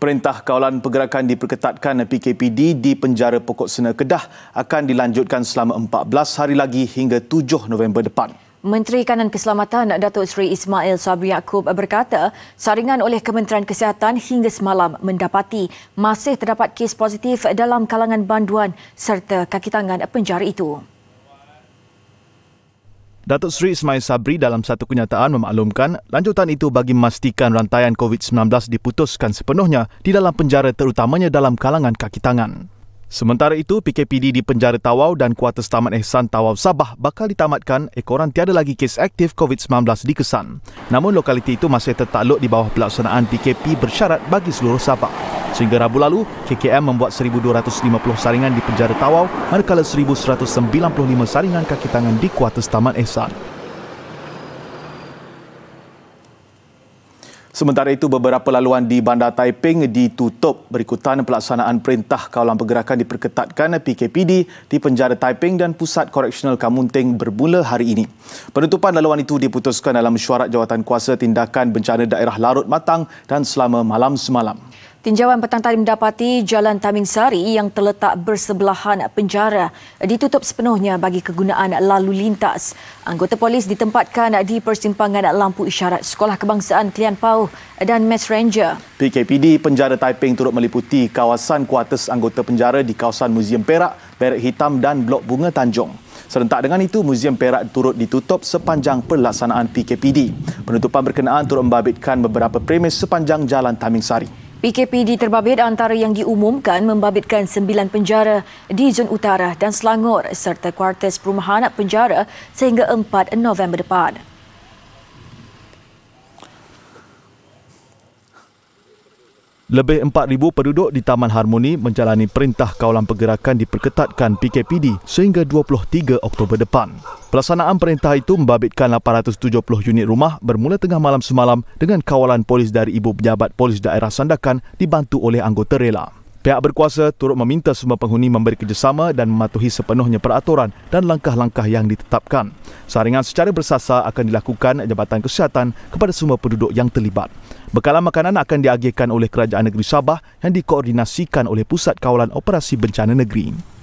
Perintah Kawalan Pergerakan Diperketatkan PKPD di Penjara Pokok Sena Kedah akan dilanjutkan selama 14 hari lagi hingga 7 November depan. Menteri Kanan Keselamatan Datuk Seri Ismail Sabri Yaakob berkata, saringan oleh Kementerian Kesihatan hingga semalam mendapati masih terdapat kes positif dalam kalangan banduan serta kaki tangan penjara itu. Datuk Seri Ismail Sabri dalam satu kenyataan memaklumkan lanjutan itu bagi memastikan rantaian COVID-19 diputuskan sepenuhnya di dalam penjara terutamanya dalam kalangan kaki tangan. Sementara itu, PKPD di penjara Tawau dan kuartus Taman Ehsan Tawau Sabah bakal ditamatkan ekoran tiada lagi kes aktif COVID-19 dikesan. Namun lokaliti itu masih tertakluk di bawah pelaksanaan PKP bersyarat bagi seluruh Sabah. Sehingga Rabu lalu, KKM membuat 1,250 saringan di penjara Tawau manakala 1,195 saringan kaki tangan di kuartus Taman Ehsan. Sementara itu, beberapa laluan di Bandar Taiping ditutup berikutan pelaksanaan perintah kawalan pergerakan diperketatkan PKPD di penjara Taiping dan pusat koreksional Kamunting bermula hari ini. Penutupan laluan itu diputuskan dalam mesyuarat jawatan kuasa tindakan bencana daerah larut matang dan selama malam semalam. Tinjauan petang tadi mendapati Jalan Taming Sari yang terletak bersebelahan penjara ditutup sepenuhnya bagi kegunaan lalu lintas. Anggota polis ditempatkan di persimpangan lampu isyarat Sekolah Kebangsaan Klian Pau dan Mess Ranger. PKPD penjara Taiping turut meliputi kawasan kuartus anggota penjara di kawasan Museum Perak, Perak Hitam dan Blok Bunga Tanjung. Serentak dengan itu, Museum Perak turut ditutup sepanjang pelaksanaan PKPD. Penutupan berkenaan turut membabitkan beberapa premis sepanjang Jalan Taming Sari. PKPD terbabit antara yang diumumkan membabitkan sembilan penjara di Zon Utara dan Selangor serta kuartus perumahan penjara sehingga 4 November depan. Lebih 4,000 penduduk di Taman Harmoni menjalani perintah kawalan pergerakan diperketatkan PKPD sehingga 23 Oktober depan. Pelaksanaan perintah itu membabitkan 870 unit rumah bermula tengah malam semalam dengan kawalan polis dari ibu pejabat polis daerah Sandakan dibantu oleh anggota rela. Pihak berkuasa turut meminta semua penghuni memberi kerjasama dan mematuhi sepenuhnya peraturan dan langkah-langkah yang ditetapkan. Saringan secara bersasar akan dilakukan Jabatan Kesihatan kepada semua penduduk yang terlibat. Bekalan makanan akan diagihkan oleh Kerajaan Negeri Sabah yang dikoordinasikan oleh Pusat Kawalan Operasi Bencana Negeri.